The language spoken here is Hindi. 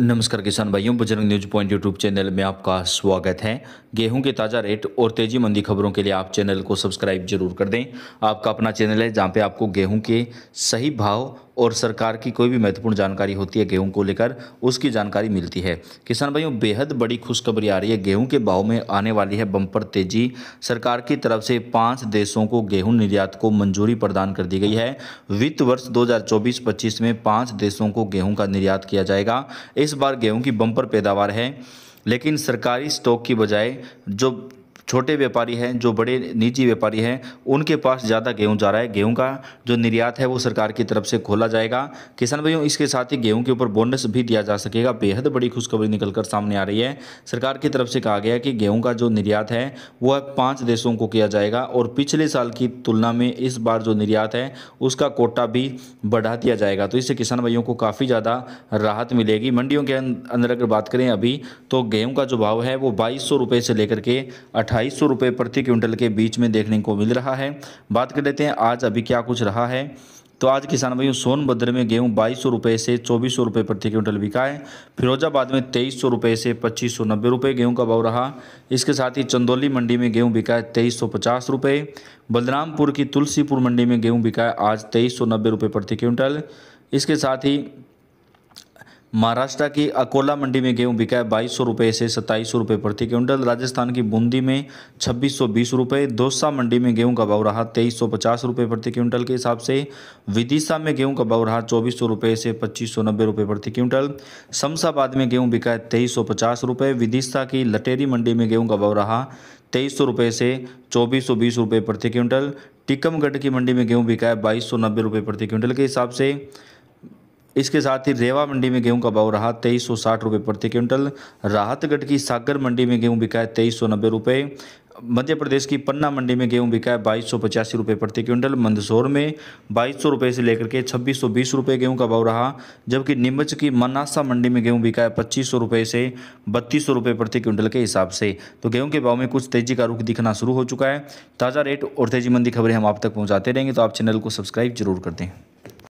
नमस्कार किसान भाइयों Bajrang news point YouTube channel में आपका स्वागत है गेहूं के ताज़ा रेट और तेजी मंदी खबरों के लिए आप चैनल को सब्सक्राइब जरूर कर दें आपका अपना चैनल है जहां पे आपको गेहूं के सही भाव और सरकार की कोई भी महत्वपूर्ण जानकारी होती है गेहूं को लेकर उसकी जानकारी मिलती है किसान भाइयों बेहद बड़ी खुशखबरी आ रही है गेहूं के भाव में आने वाली है बम्पर तेजी सरकार की तरफ से पाँच देशों को गेहूं निर्यात को मंजूरी प्रदान कर दी गई है वित्त वर्ष 2024-25 में पाँच देशों को गेहूँ का निर्यात किया जाएगा इस बार गेहूँ की बम्पर पैदावार है लेकिन सरकारी स्टॉक की बजाय जो छोटे व्यापारी हैं जो बड़े निजी व्यापारी हैं उनके पास ज़्यादा गेहूँ जा रहा है गेहूँ का जो निर्यात है वो सरकार की तरफ से खोला जाएगा किसान भाइयों इसके साथ ही गेहूँ के ऊपर बोनस भी दिया जा सकेगा बेहद बड़ी खुशखबरी निकल कर सामने आ रही है सरकार की तरफ से कहा गया कि गेहूँ का जो निर्यात है वह पाँच देशों को किया जाएगा और पिछले साल की तुलना में इस बार जो निर्यात है उसका कोटा भी बढ़ा दिया जाएगा तो इससे किसान भाइयों को काफ़ी ज़्यादा राहत मिलेगी मंडियों के अंदर अगर बात करें अभी तो गेहूँ का जो भाव है वो बाईस सौ से लेकर के अठारह अट्ठाईस सौ रुपये प्रति क्विंटल के बीच में देखने को मिल रहा है बात कर लेते हैं आज अभी क्या कुछ रहा है तो आज किसान भाइयों सोनभद्र में गेहूं बाईस सौ रुपये से चौबीस सौ रुपये प्रति क्विंटल बिका है फिरोजाबाद में तेईस सौ रुपये से पच्चीस सौ नब्बे रुपये गेहूँ का भाव रहा इसके साथ ही चंदौली मंडी में गेहूं बिका है तेईस सौ पचास रुपये बलरामपुर की तुलसीपुर मंडी में गेहूं बिका है आज तेईस सौ नब्बे रुपये प्रति क्विंटल इसके साथ ही महाराष्ट्र की अकोला मंडी में गेहूं बिका है बाईस सौ रुपये से सत्ताईस सौ रुपये प्रति क्विंटल राजस्थान की बूंदी में छब्बीस सौ बीस रुपये दोसा मंडी में गेहूं का भाव रहा तेईस सौ पचास रुपये प्रति क्विंटल के हिसाब से विदिशा में गेहूं का भाव रहा चौबीस सौ रुपये से पच्चीस सौ नब्बे रुपये प्रति क्विंटल शमशाबाद में गेहूँ बिका है तेईस सौ पचास रुपये विदिशा की लटेरी मंडी में गेहूँ का भाव रहा तेईस सौ रुपये से चौबीस सौ बीस रुपये प्रति क्विंटल टिकमगढ़ की मंडी में गेहूँ बिका है बाईस सौ नब्बे रुपये प्रति क्विंटल के हिसाब से इसके साथ ही रेवा मंडी में गेहूं का भाव रहा तेईस सौ साठ रुपये प्रति क्विंटल राहतगढ़ की सागर मंडी में गेहूं बिका है तेईस सौ नब्बे रुपये मध्य प्रदेश की पन्ना मंडी में गेहूं बिका है बाईस सौ पचासी रुपये प्रति क्विंटल मंदसौर में बाईस सौ रुपये से लेकर के छब्बीस सौ बीस रुपये गेहूँ का भाव रहा जबकि नीमच की मनासा मंडी में गेहूं बिका है पच्चीस सौ रुपये से बत्तीस सौ रुपये प्रति क्विंटल के हिसाब से तो गेहूं के भाव में कुछ तेजी का रुख दिखना शुरू हो चुका है ताज़ा रेट और तेजी मंदी खबरें हम आप तक पहुँचाते रहेंगे तो आप चैनल को सब्सक्राइब जरूर कर दें